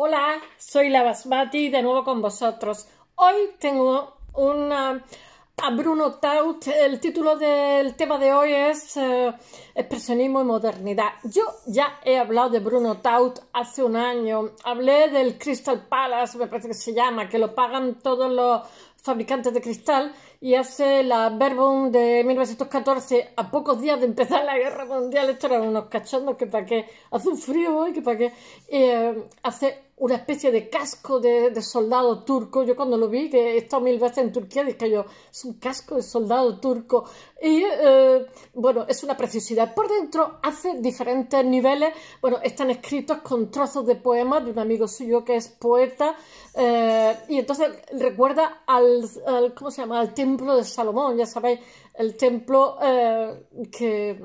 Hola, soy la Basmati de nuevo con vosotros. Hoy tengo una a Bruno Taut. El título del tema de hoy es eh, Expresionismo y Modernidad. Yo ya he hablado de Bruno Taut hace un año. Hablé del Crystal Palace, me parece que se llama, que lo pagan todos los fabricantes de cristal y hace la Verbum de 1914 a pocos días de empezar la guerra mundial. Esto eran unos cachondos que para qué hace un frío hoy, que para qué eh, hace una especie de casco de, soldado turco. Yo cuando lo vi, que he estado mil veces en Turquía, dije yo, es un casco de soldado turco. Y eh, bueno, es una preciosidad. Por dentro hace diferentes niveles. Bueno, están escritos con trozos de poemas de un amigo suyo que es poeta. Eh, y entonces recuerda al, ¿cómo se llama? Al templo de Salomón, ya sabéis, el templo eh, que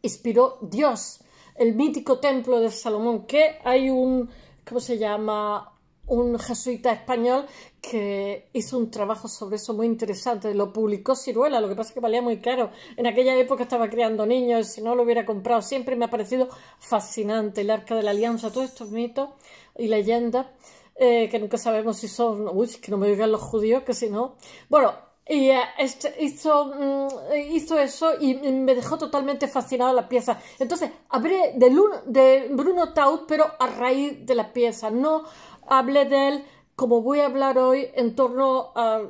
inspiró Dios. El mítico templo de Salomón, que hay un, ¿cómo se llama? un jesuita español que hizo un trabajo sobre eso muy interesante, lo publicó Ciruela, lo que pasa es que valía muy caro. En aquella época estaba criando niños, si no lo hubiera comprado, siempre me ha parecido fascinante el Arca de la Alianza, todos estos mitos y leyendas eh, que nunca sabemos si son, uy, que no me digan los judíos, que si no. Bueno, y eh, este, hizo, mm, hizo eso y me dejó totalmente fascinada la pieza. Entonces, hablé de, de Bruno Taut, pero a raíz de la pieza. No hablé de él como voy a hablar hoy en torno a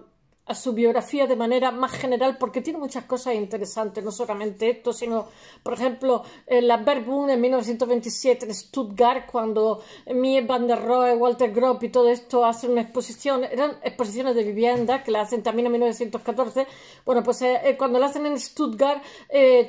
a su biografía de manera más general porque tiene muchas cosas interesantes, no solamente esto, sino, por ejemplo, eh, la Verbum en 1927 en Stuttgart, cuando Mie van der Rohe, Walter Gropp y todo esto hacen una exposición, eran exposiciones de vivienda que la hacen también en 1914, bueno, pues eh, eh, cuando la hacen en Stuttgart,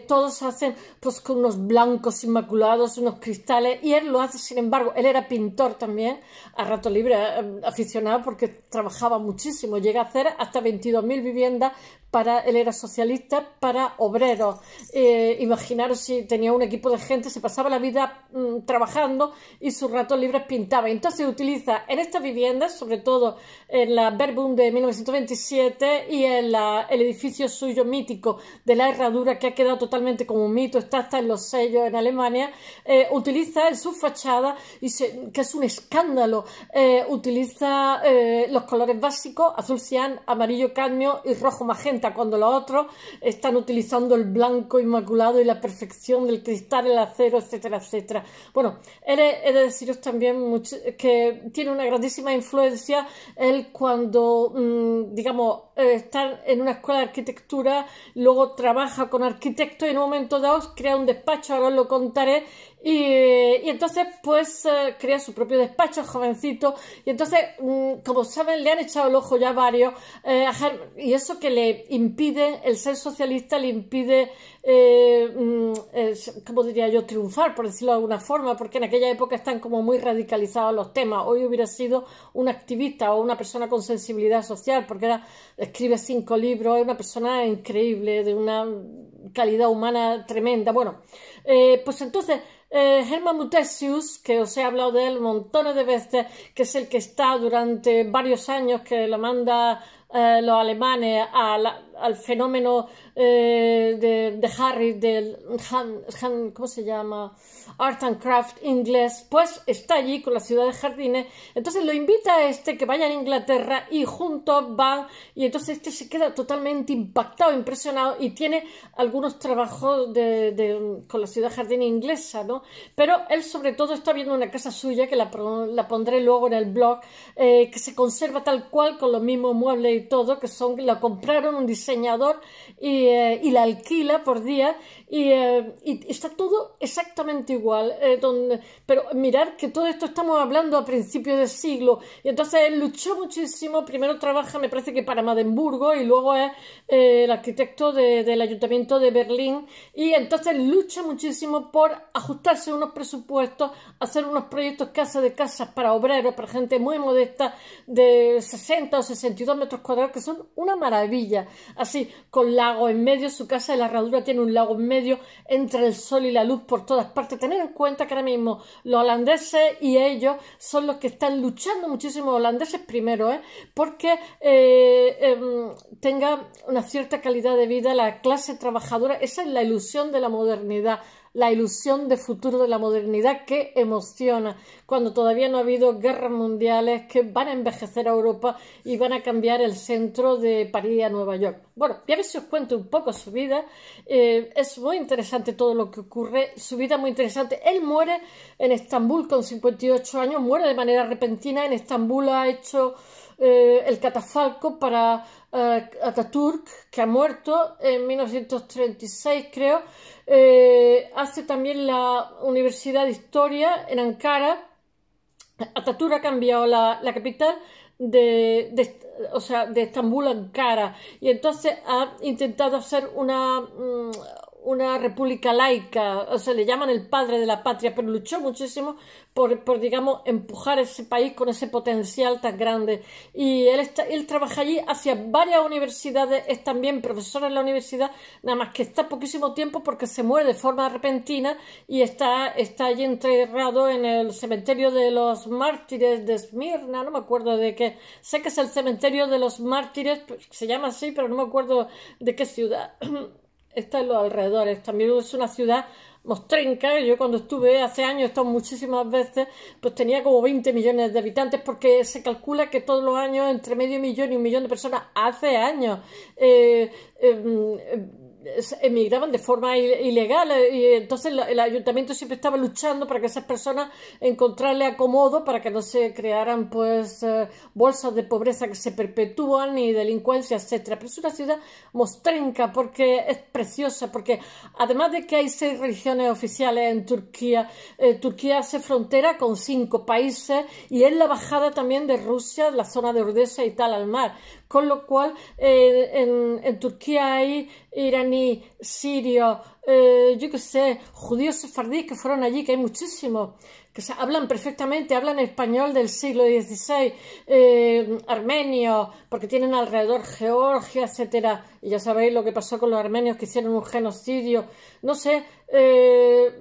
todos hacen pues con unos blancos inmaculados, unos cristales, y él lo hace, sin embargo, él era pintor también, a rato libre, aficionado, porque trabajaba muchísimo, llega a hacer hasta 22.000 viviendas para, él era socialista para obreros. Eh, imaginaros si tenía un equipo de gente, se pasaba la vida mm, trabajando y sus ratos libres pintaba. Entonces utiliza en estas viviendas, sobre todo en la Verbum de 1927 y en el edificio suyo mítico de la herradura que ha quedado totalmente como un mito, está hasta en los sellos en Alemania, eh, utiliza en su fachada, y que es un escándalo, eh, utiliza eh, los colores básicos, azul cian, amarillo cadmio y rojo magenta cuando los otros están utilizando el blanco inmaculado y la perfección del cristal, el acero, etcétera, etcétera. Bueno, he de deciros también que tiene una grandísima influencia él cuando, mm, digamos, está en una escuela de arquitectura, luego trabaja con arquitectos y en un momento dado crea un despacho, ahora os lo contaré, y, entonces, pues, eh, crea su propio despacho, jovencito. Y entonces, mm, como saben, le han echado el ojo ya varios. Eh, y eso que le impide, el ser socialista le impide, eh, mm, ¿cómo diría yo?, triunfar, por decirlo de alguna forma, porque en aquella época están como muy radicalizados los temas. Hoy hubiera sido un activista o una persona con sensibilidad social, porque era, escribe cinco libros, es una persona increíble, de una calidad humana tremenda. Bueno, eh, pues entonces eh, Herman Mutesius, que os he hablado de él montones de veces, que es el que está durante varios años que lo manda eh, los alemanes a la, al fenómeno eh, de, Harry, del ¿cómo se llama? Art and Craft inglés, pues está allí con la ciudad de jardines. Entonces lo invita a este que vaya a Inglaterra y juntos van y entonces este se queda totalmente impactado, impresionado y tiene algunos trabajos con la ciudad jardín inglesa, ¿no? Pero él sobre todo está viendo una casa suya que la, pondré luego en el blog, eh, que se conserva tal cual con los mismos muebles y todo, que son, la compraron un diseño diseñador eh, y, la alquila por día y, eh, está todo exactamente igual. Eh, pero mirar que todo esto estamos hablando a principios de siglo y entonces él luchó muchísimo, primero trabaja me parece que para Mademburgo y luego es el arquitecto del ayuntamiento de Berlín y entonces lucha muchísimo por ajustarse unos presupuestos, hacer unos proyectos casa de casas para obreros, para gente muy modesta de 60 o 62 metros cuadrados que son una maravilla así, con lago en medio, su casa de la herradura tiene un lago en medio, entre el sol y la luz por todas partes. Tener en cuenta que ahora mismo los holandeses y ellos son los que están luchando muchísimo, holandeses primero, ¿eh? porque eh, em, tenga una cierta calidad de vida la clase trabajadora, esa es la ilusión de la modernidad la ilusión de futuro de la modernidad que emociona, cuando todavía no ha habido guerras mundiales que van a envejecer a Europa y van a cambiar el centro de París a Nueva York. Bueno, ya a ver si os cuento un poco su vida. Eh, es muy interesante todo lo que ocurre, su vida muy interesante. Él muere en Estambul con 58 años, muere de manera repentina. En Estambul ha hecho eh, el catafalco para eh, Ataturk, que ha muerto en 1936, creo, eh, hace también la Universidad de Historia en Ankara. Ataturk ha cambiado la, capital de, o sea, de Estambul a Ankara y entonces ha intentado hacer una, mm, una república laica, o sea, le llaman el padre de la patria, pero luchó muchísimo por, por digamos, empujar ese país con ese potencial tan grande. Y él, está, él trabaja allí hacia varias universidades, es también profesor en la universidad, nada más que está poquísimo tiempo porque se muere de forma repentina y está, está allí enterrado en el cementerio de los mártires de Esmirna, no me acuerdo de qué, sé que es el cementerio de los mártires, se llama así, pero no me acuerdo de qué ciudad. está en los alrededores. También es una ciudad mostrenca. Yo cuando estuve hace años, he muchísimas veces, pues tenía como 20 millones de habitantes porque se calcula que todos los años entre medio millón y un millón de personas hace años. Eh, em, em, emigraban de forma ilegal eh, y entonces el ayuntamiento siempre estaba luchando para que esas personas encontrarle acomodo para que no se crearan pues eh, bolsas de pobreza que se perpetúan y delincuencia, etcétera. Pero es una ciudad mostrenca porque es preciosa, porque además de que hay seis regiones oficiales en Turquía, eh, Turquía hace frontera con cinco países y es la bajada también de Rusia, la zona de Urdesa y tal al mar, con lo cual eh, en, Turquía hay iraní, sirio, eh, yo qué sé, judíos sefardíes que fueron allí, que hay muchísimos, que hablan perfectamente, hablan español del siglo XVI, Armenios, eh, armenio, porque tienen alrededor Georgia, etcétera. Y ya sabéis lo que pasó con los armenios que hicieron un genocidio. No sé, eh,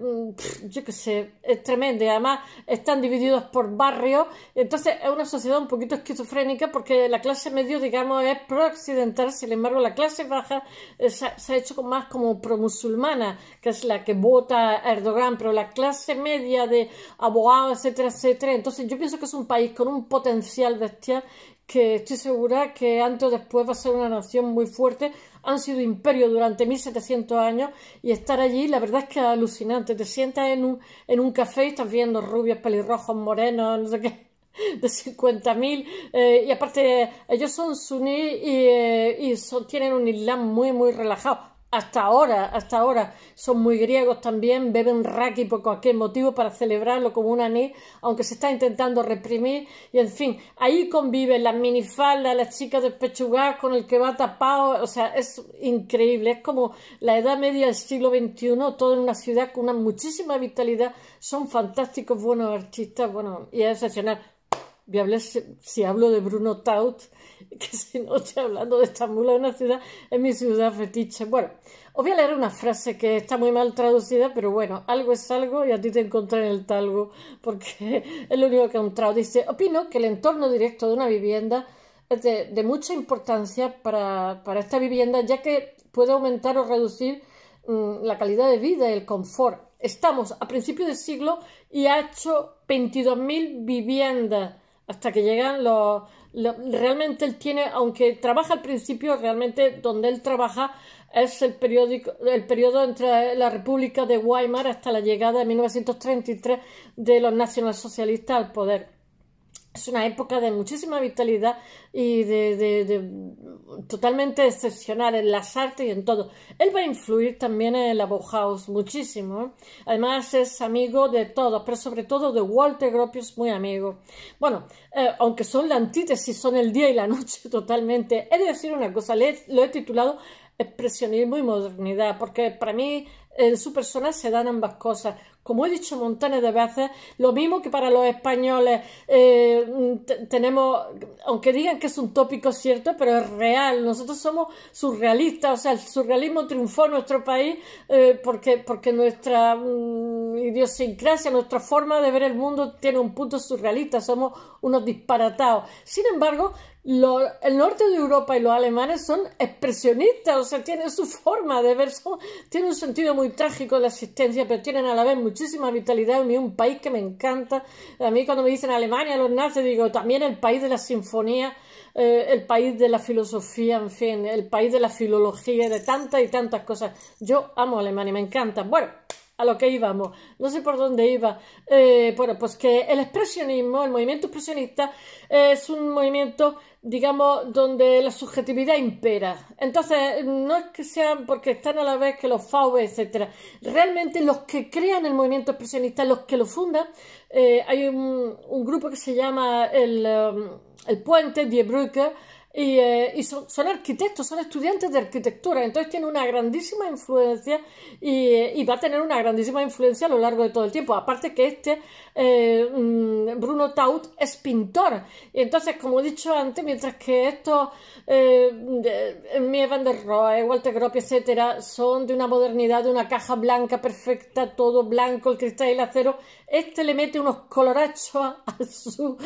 yo qué sé, es tremendo. además están divididos por barrios. Entonces es una sociedad un poquito esquizofrénica porque la clase medio, digamos, es pro-occidental. Sin embargo, la clase baja eh, se, ha hecho más como pro-musulmana, que es la que vota a Erdogan. Pero la clase media de abogados, etcétera, etcétera. Entonces yo pienso que es un país con un potencial bestial que estoy segura que antes o después va a ser una nación muy fuerte. Han sido imperio durante 1700 años y estar allí, la verdad es que es alucinante. Te sientas en un, en un café y estás viendo rubios, pelirrojos, morenos, no sé qué de 50.000 eh, y aparte ellos son suní y, eh, y son, tienen un islam muy muy relajado hasta ahora, hasta ahora son muy griegos también, beben raki por cualquier motivo para celebrarlo como un anís, aunque se está intentando reprimir, y en fin, ahí conviven las minifaldas, las chicas pechugas con el que va tapado, o sea, es increíble, es como la edad media del siglo XXI, todo en una ciudad con una muchísima vitalidad, son fantásticos, buenos artistas, bueno, y es excepcional. si hablo de Bruno Taut, que si no estoy hablando de Estambul, es una ciudad, es mi ciudad fetiche. Bueno, os voy a leer una frase que está muy mal traducida, pero bueno, algo es algo y a ti te encontré en el talgo, porque es lo único que he encontrado. Dice, opino que el entorno directo de una vivienda es de, mucha importancia para, esta vivienda, ya que puede aumentar o reducir mm, la calidad de vida y el confort. Estamos a principios del siglo y ha hecho 22.000 viviendas hasta que llegan los realmente él tiene, aunque trabaja al principio, realmente donde él trabaja es el, periódico, el periodo entre la República de Weimar hasta la llegada de 1933 de los nacionalsocialistas al poder es una época de muchísima vitalidad y de, totalmente excepcional en las artes y en todo. Él va a influir también en la Bauhaus muchísimo. Además es amigo de todos, pero sobre todo de Walter Gropius, muy amigo. Bueno, eh, aunque son la antítesis, son el día y la noche totalmente. He de decir una cosa, lo he titulado Expresionismo y Modernidad, porque para mí en su persona se dan ambas cosas. Como he dicho montones de veces, lo mismo que para los españoles eh, tenemos, aunque digan que es un tópico cierto, pero es real. Nosotros somos surrealistas, o sea, el surrealismo triunfó en nuestro país eh, porque, porque nuestra mm, idiosincrasia, nuestra forma de ver el mundo tiene un punto surrealista, somos unos disparatados. Sin embargo, el norte de Europa y los alemanes son expresionistas, o sea, tienen su forma de ver, tiene un sentido muy trágico de la existencia, pero tienen a la vez muchísima vitalidad, y un país que me encanta. A mí cuando me dicen Alemania, los nazis, digo, también el país de la sinfonía, eh, el país de la filosofía, en fin, el país de la filología, de tantas y tantas cosas. Yo amo Alemania, me encanta. Bueno, a lo que íbamos, no sé por dónde iba. Eh, bueno, pues que el expresionismo, el movimiento expresionista, es un movimiento digamos, donde la subjetividad impera. Entonces, no es que sean porque están a la vez que los FAUB, etcétera. Realmente los que crean el movimiento expresionista, los que lo fundan, eh, hay un, un, grupo que se llama el, um, el Puente, Die Brücke, y, eh, son, arquitectos, son estudiantes de arquitectura, entonces tiene una grandísima influencia eh, y, va a tener una grandísima influencia a lo largo de todo el tiempo. Aparte que este eh, mm, Bruno Taut es pintor, y entonces, como he dicho antes, mientras que estos eh, Mie van der Rohe, Walter Gropius, etcétera, son de una modernidad, de una caja blanca perfecta, todo blanco, el cristal y el acero, este le mete unos colorachos a, su,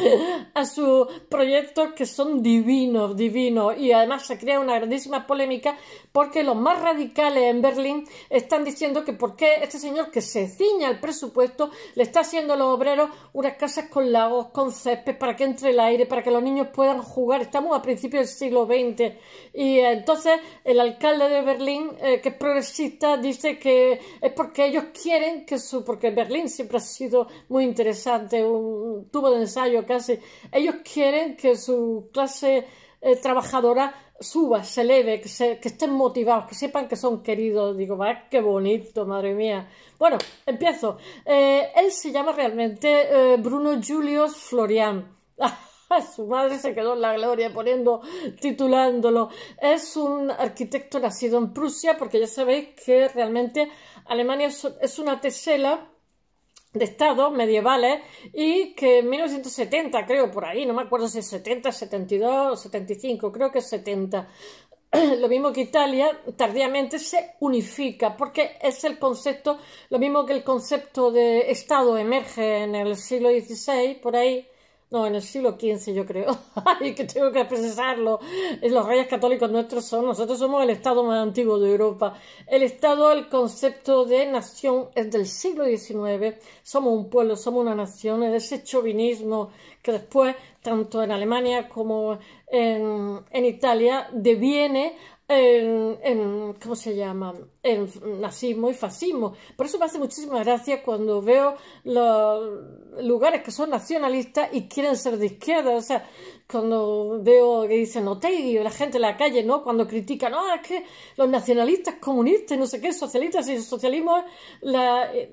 a sus proyectos que son divinos divino y además se crea una grandísima polémica porque los más radicales en Berlín están diciendo que por qué este señor que se ciña al presupuesto le está haciendo a los obreros unas casas con lagos, con césped para que entre el aire, para que los niños puedan jugar. Estamos a principios del siglo XX y eh, entonces el alcalde de Berlín, eh, que es progresista, dice que es porque ellos quieren que su... porque Berlín siempre ha sido muy interesante, un tubo de ensayo casi. Ellos quieren que su clase eh, trabajadora suba, se eleve, que, estén motivados, que sepan que son queridos. Digo, qué bonito, madre mía. Bueno, empiezo. Eh, él se llama realmente eh, Bruno Julius Florian. Su madre se quedó en la gloria poniendo, titulándolo. Es un arquitecto nacido en Prusia, porque ya sabéis que realmente Alemania es una tesela de estados medievales ¿eh? y que en 1970, creo, por ahí, no me acuerdo si es 70, 72 75, creo que es 70, lo mismo que Italia, tardíamente se unifica, porque es el concepto, lo mismo que el concepto de Estado emerge en el siglo XVI, por ahí, no, en el siglo XV yo creo, ay, que tengo que precisarlo. los reyes católicos nuestros son, nosotros somos el Estado más antiguo de Europa, el Estado, el concepto de nación es del siglo XIX, somos un pueblo, somos una nación, es ese chauvinismo que después, tanto en Alemania como en Italia, deviene en, ¿cómo se llama?, en nazismo y fascismo. Por eso me hace muchísima gracia cuando veo los lugares que son nacionalistas y quieren ser de izquierda. O sea, cuando veo que dicen Otegui, la gente en la calle, ¿no?, cuando critican, no, ah, es que los nacionalistas comunistas, no sé qué, socialistas, y el socialismo, eh,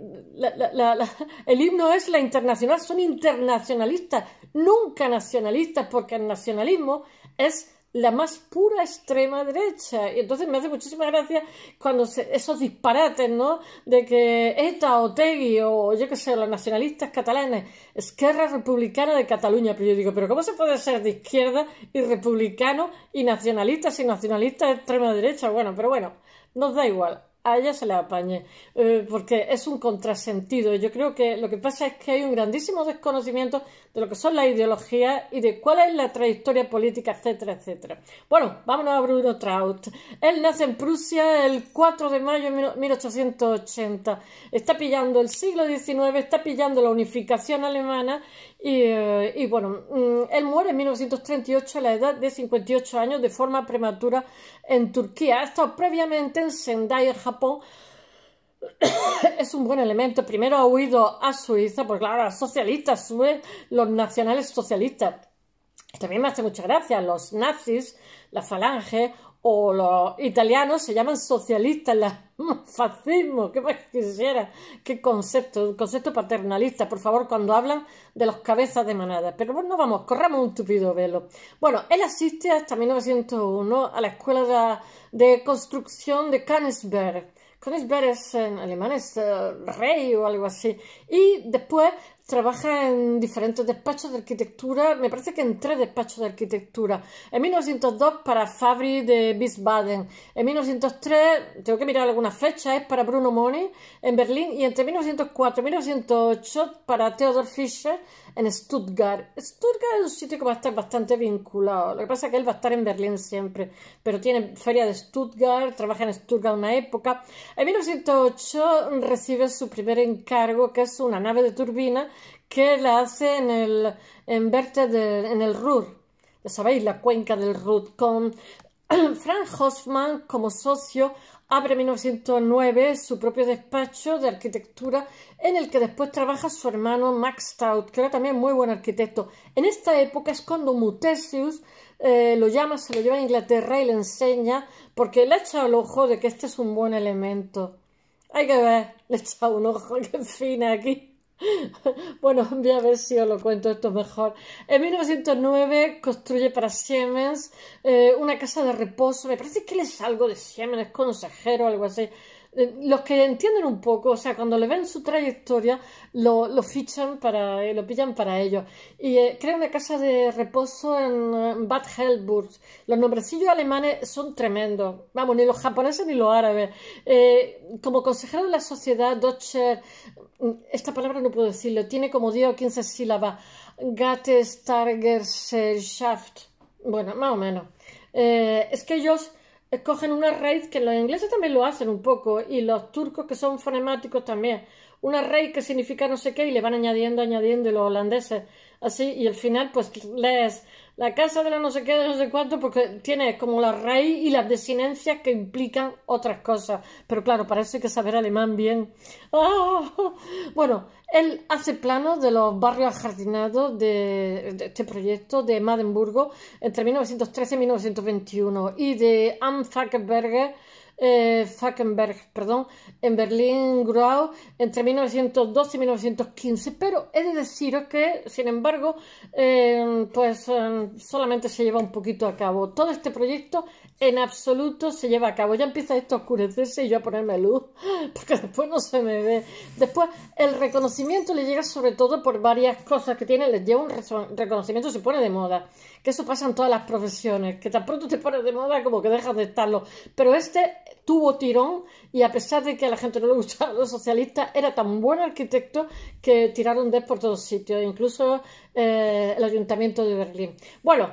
el himno es la internacional, son internacionalistas, nunca nacionalistas, porque el nacionalismo es la más pura extrema derecha. Y entonces me hace muchísima gracia cuando esos disparates, ¿no? De que ETA, o Tegui o yo qué sé, los nacionalistas catalanes, Esquerra Republicana de Cataluña. Pero yo digo, ¿pero cómo se puede ser de izquierda y republicano y nacionalista y nacionalista de extrema derecha? Bueno, pero bueno, nos da igual a ella se la apañe, eh, porque es un contrasentido. Yo creo que lo que pasa es que hay un grandísimo desconocimiento de lo que son las ideologías y de cuál es la trayectoria política, etcétera, etcétera. Bueno, vámonos a Bruno Traut. Él nace en Prusia el 4 de mayo de 1880. Está pillando el siglo XIX, está pillando la unificación alemana eh, y, bueno, mm, él muere en 1938 a la edad de 58 años de forma prematura en Turquía. Ha estado previamente en Sendai, en Japón. es un buen elemento. Primero ha huido a Suiza, porque claro, socialistas, los nacionales socialistas. También me hace mucha gracia, los nazis, la falange, o los italianos se llaman socialistas, la, fascismo, qué más quisiera, qué concepto, concepto paternalista, por favor, cuando hablan de los cabezas de manada. Pero bueno, vamos, corramos un tupido velo. Bueno, él asiste hasta 1901 a la Escuela de, Construcción de Königsberg. Königsberg es en alemán, es eh, rey o algo así. Y después trabaja en diferentes despachos de arquitectura, me parece que en tres despachos de arquitectura. En 1902 para Fabri de Wiesbaden, en 1903, tengo que mirar alguna fecha, es para Bruno Moni en Berlín y entre 1904 y 1908 para Theodor Fischer en Stuttgart. Stuttgart es un sitio que va a estar bastante vinculado, lo que pasa es que él va a estar en Berlín siempre, pero tiene feria de Stuttgart, trabaja en Stuttgart una época. En 1908 recibe su primer encargo, que es una nave de turbina, que la hace en el en Verte en el Ruhr. Ya sabéis, la cuenca del Ruhr, con Frank Hoffman como socio abre en 1909 su propio despacho de arquitectura en el que después trabaja su hermano Max Stout, que era también muy buen arquitecto. En esta época es cuando Mutesius eh, lo llama, se lo lleva a Inglaterra y le enseña porque le echa el ojo de que este es un buen elemento. Hay que ver, le echa un ojo, que fina aquí. Bueno, voy a ver si os lo cuento esto mejor. En 1909 construye para Siemens eh, una casa de reposo. Me parece que él es algo de Siemens, es consejero, algo así. Eh, los que entienden un poco, o sea, cuando le ven su trayectoria, lo, fichan para, eh, lo pillan para ellos. Y eh, crea una casa de reposo en, Bad Helburg. Los nombrecillos alemanes son tremendos. Vamos, ni los japoneses ni los árabes. como consejero de la sociedad, Deutscher, mm, esta palabra no puedo decirlo, tiene como 10 o 15 sílabas. Shaft. Bueno, más o menos. es que ellos escogen una raíz que los ingleses también lo hacen un poco y los turcos que son fonemáticos también. Una raíz que significa no sé qué y le van añadiendo, añadiendo y los holandeses así y al final pues les la casa de la no sé qué, de no sé cuánto, porque tiene como la raíz y las desinencias que implican otras cosas. Pero claro, para eso hay que saber alemán bien. Ah, bueno, él hace planos de los barrios ajardinados de, este proyecto de Madenburgo entre 1913 y 1921 y de Fackenberg, eh, perdón, en Berlín, Grau, entre 1912 y 1915, pero he de deciros que, sin embargo, eh, pues eh, solamente se lleva un poquito a cabo. Todo este proyecto en absoluto se lleva a cabo. Ya empieza esto a oscurecerse y yo a ponerme luz, porque después no se me ve. Después, el reconocimiento le llega sobre todo por varias cosas que tiene. Le lleva un reconocimiento, se pone de moda. Que eso pasa en todas las profesiones, que tan pronto te pones de moda como que dejas de estarlo. Pero este tuvo tirón y a pesar de que a la gente no le gustaba los socialistas, era tan buen arquitecto que tiraron de por todos sitios, incluso eh, el ayuntamiento de Berlín. Bueno,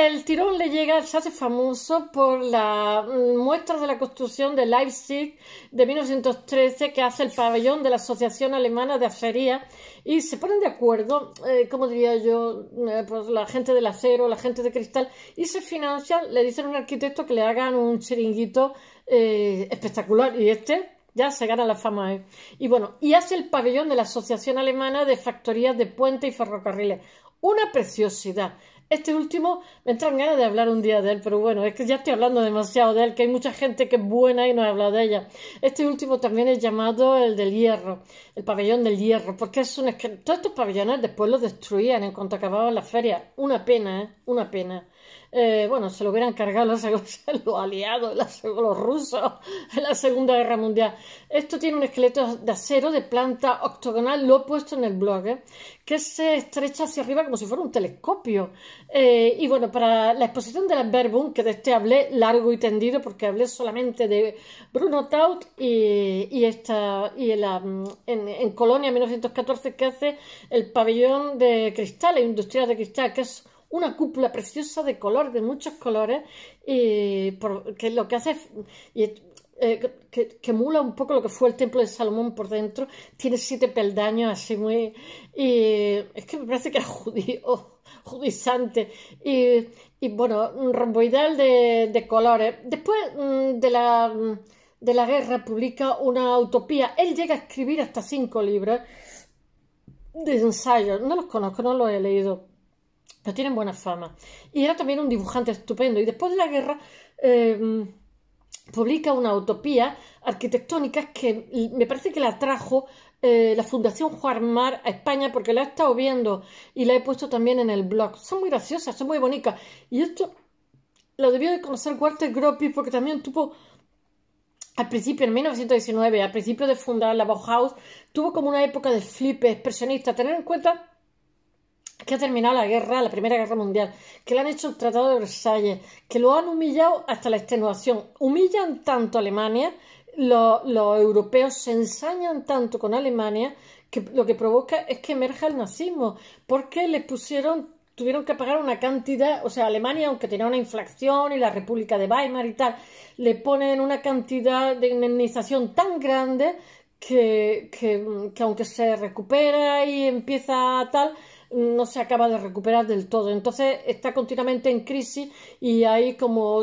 el tirón le llega, se hace famoso por la mm, muestra de la construcción de Leipzig de 1913 que hace el pabellón de la Asociación Alemana de Acería y se ponen de acuerdo, eh, como diría yo, eh, pues la gente del acero, la gente de cristal y se financian, le dicen a un arquitecto que le hagan un chiringuito eh, espectacular y este ya se gana la fama. Y bueno, y hace el pabellón de la Asociación Alemana de Factorías de puente y Ferrocarriles. Una preciosidad. Este último me entra ganas de hablar un día de él, pero bueno, es que ya estoy hablando demasiado de él, que hay mucha gente que es buena y no he hablado de ella. Este último también es llamado el del hierro, el pabellón del hierro, porque es un Todos estos pabellones después los destruían en cuanto acababan la feria. Una pena, ¿eh? Una pena. Eh, bueno, se lo hubieran cargado los, aliados, los rusos en la Segunda Guerra Mundial. Esto tiene un esqueleto de acero de planta octogonal, lo he puesto en el blog, ¿eh? que se estrecha hacia arriba como si fuera un telescopio. Eh, y bueno, para la exposición de la Verbum, que de este hablé largo y tendido, porque hablé solamente de Bruno Taut y, esta, y en, la, en, en Colonia 1914, que hace el pabellón de cristal, la industria de cristal, que es una cúpula preciosa de color, de muchos colores, y que lo que hace eh, que, emula un poco lo que fue el templo de Salomón por dentro, tiene siete peldaños así muy... Y, es que me parece que es judío, judizante, y, bueno, un romboidal de, colores. Después mm, de la, de la guerra publica una utopía, él llega a escribir hasta cinco libros de ensayos, no los conozco, no los he leído pero tienen buena fama. Y era también un dibujante estupendo. Y después de la guerra eh, publica una utopía arquitectónica que me parece que la trajo eh, la Fundación Juan Mar a España porque la he estado viendo y la he puesto también en el blog. Son muy graciosas, son muy bonitas. Y esto lo debió de conocer Walter Gropius porque también tuvo al principio, en 1919, al principio de fundar la Bauhaus, tuvo como una época de flip expresionista. Tener en cuenta que ha terminado la guerra, la Primera Guerra Mundial, que le han hecho el Tratado de Versalles, que lo han humillado hasta la extenuación. Humillan tanto a Alemania, los, europeos se ensañan tanto con Alemania, que lo que provoca es que emerja el nazismo, porque les pusieron tuvieron que pagar una cantidad, o sea, Alemania, aunque tenía una inflación y la República de Weimar y tal, le ponen una cantidad de indemnización tan grande que, que aunque se recupera y empieza tal, no se acaba de recuperar del todo. Entonces está continuamente en crisis y hay como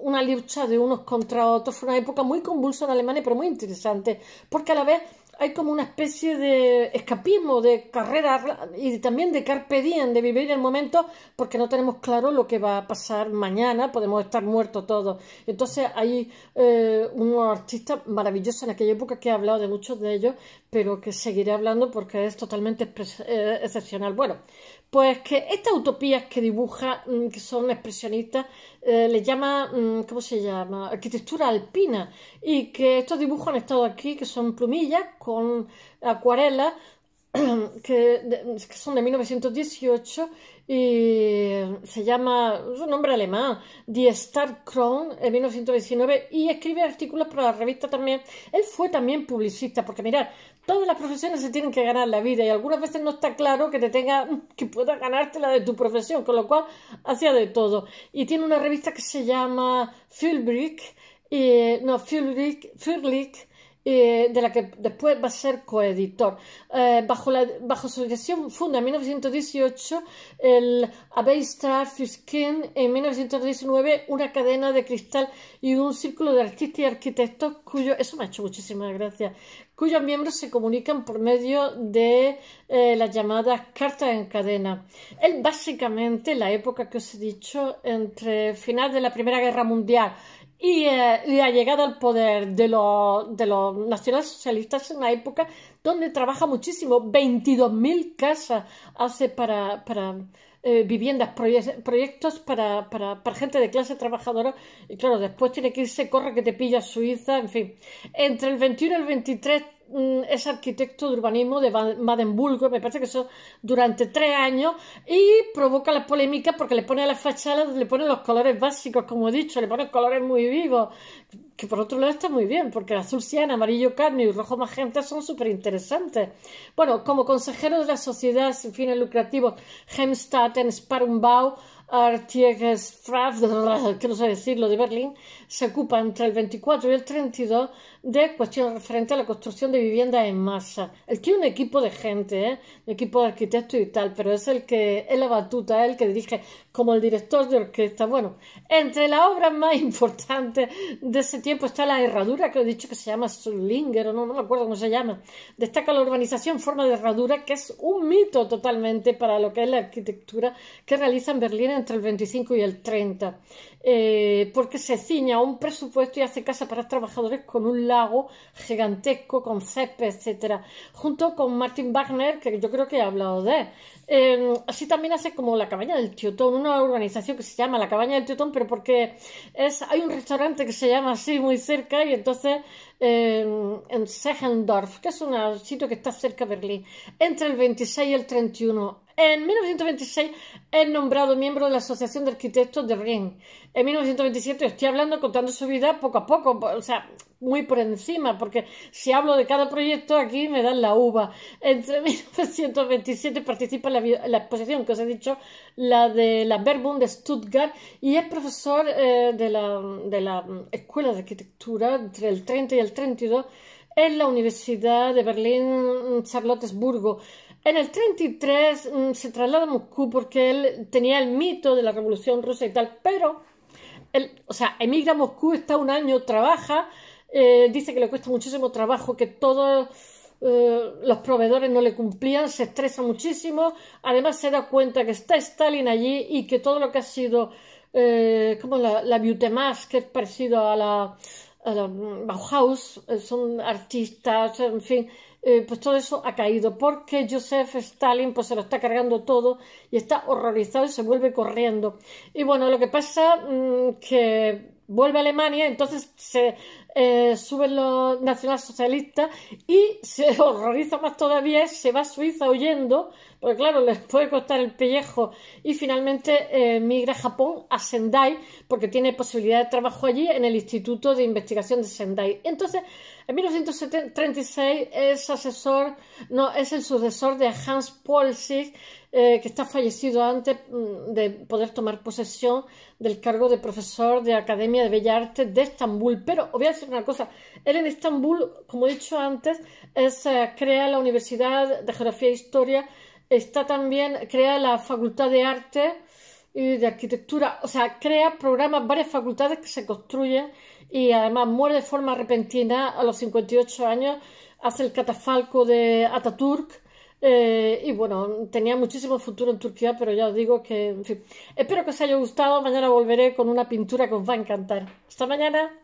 una lucha de unos contra otros. Fue una época muy convulsa en Alemania, pero muy interesante, porque a la vez hay como una especie de escapismo, de carrera y también de carpe diem, de vivir el momento, porque no tenemos claro lo que va a pasar mañana, podemos estar muertos todos. Entonces hay un eh, unos artistas maravillosos en aquella época que he hablado de muchos de ellos, pero que seguiré hablando porque es totalmente eh, excepcional. Bueno, pues que estas utopías que dibuja, mm, que son expresionistas, eh, le llama, mm, ¿cómo se llama? Arquitectura alpina. Y que estos dibujos han estado aquí, que son plumillas con acuarelas, que, son de 1918 y se llama, es un nombre alemán, Die Star en 1919, y escribe artículos para la revista también. Él fue también publicista, porque mirad, todas las profesiones se tienen que ganar la vida y algunas veces no está claro que te tenga, que puedas ganarte la de tu profesión, con lo cual hacía de todo. Y tiene una revista que se llama Fulbrick, y, no, Fulbrick, eh, de la que después va a ser coeditor. Eh, bajo, la, su dirección funda en 1918 el Abbey Fuskin en 1919 una cadena de cristal y un círculo de artistas y arquitectos cuyo, eso me ha hecho muchísimas gracias, cuyos miembros se comunican por medio de eh, las llamadas cartas en cadena. Es básicamente, la época que os he dicho, entre final de la Primera Guerra Mundial y eh, la llegada al poder de, los de los nacionalsocialistas en una época donde trabaja muchísimo, 22.000 casas hace para, para eh, viviendas, proyectos para, para, para, gente de clase trabajadora y claro, después tiene que irse, corre que te pilla Suiza, en fin. Entre el 21 y el 23 mm, es arquitecto de urbanismo de Madenburgo me parece que eso durante tres años y provoca la polémica porque le pone a las fachadas, le pone los colores básicos, como he dicho, le pone colores muy vivos, que por otro lado está muy bien, porque el azul cian, amarillo carne y rojo magenta son súper interesantes. Bueno, como consejero de la sociedad sin fines lucrativos Hemstaten Sparrenbau Frau, que no sé decirlo, de Berlín, se ocupa entre el 24 y el 32 de cuestiones referentes a la construcción de viviendas en masa. El tiene un equipo de gente, ¿eh? un equipo de arquitectos y tal, pero es el que es la batuta, ¿eh? el que dirige como el director de orquesta. Bueno, entre las obras más importantes de ese tiempo está la herradura, que he dicho que se llama Schlinger... o no, no me acuerdo cómo se llama. Destaca la urbanización forma de herradura, que es un mito totalmente para lo que es la arquitectura que realiza en Berlín entre el 25 y el 30. Eh, porque se ciña a un presupuesto y hace casa para trabajadores con un lago gigantesco, con césped, etcétera, junto con Martin Wagner, que yo creo que he hablado de Em, así también hace como la cabaña del Tiotón, una organización que se llama la cabaña del Tiotón, pero porque hay un restaurante que se llama así muy cerca y entonces em, en Sechendorf que es un sitio que está cerca de Berlín, entre el 26 y el 31. En 1926 es nombrado miembro de la Asociación de Arquitectos de Berlín. En 1927 estoy hablando, contando su vida poco a poco, o sea, muy por encima, porque si hablo de cada proyecto aquí me dan la uva. Entre 1927 participa en la, exposición que os he dicho, la de la Verbund de Stuttgart, y es profesor eh, de, la, de la Escuela de Arquitectura entre el 30 y el 32 en la Universidad de Berlín Charlottesburgo. En el 33 mm, se traslada a Moscú porque él tenía el mito de la Revolución Rusa y tal, pero o sea, emigra a Moscú, está un año, trabaja, eh, dice que le cuesta muchísimo trabajo, que todos eh, los proveedores no le cumplían, se estresa muchísimo, además se da cuenta que está Stalin allí y que todo lo que ha sido eh, como la, la Beautemas, que es parecido a la, Bauhaus, son artistas, en fin, pues todo eso ha caído porque Joseph Stalin pues se lo está cargando todo y está horrorizado y se vuelve corriendo. Y bueno, lo que pasa mm, que vuelve a Alemania, entonces se eh, suben los nacionalsocialistas y se horroriza más todavía, se va a Suiza huyendo porque claro, les puede costar el pellejo. Y finalmente eh, migra a Japón, a Sendai, porque tiene posibilidad de trabajo allí en el Instituto de Investigación de Sendai. Entonces, en 1936 es asesor, no, es el sucesor de Hans Polsig, eh, que está fallecido antes mm, de poder tomar posesión del cargo de profesor de Academia de Bellas Artes de Estambul. Pero os voy a decir una cosa, él en Estambul, como he dicho antes, es, eh, crea la Universidad de Geografía e Historia está también, crea la Facultad de Arte y de Arquitectura, o sea, crea programas, varias facultades que se construyen y además muere de forma repentina a los 58 años, hace el catafalco de Ataturk. Eh, y bueno, tenía muchísimo futuro en Turquía, pero ya os digo que, en fin, espero que os haya gustado. Mañana volveré con una pintura que os va a encantar. Hasta mañana.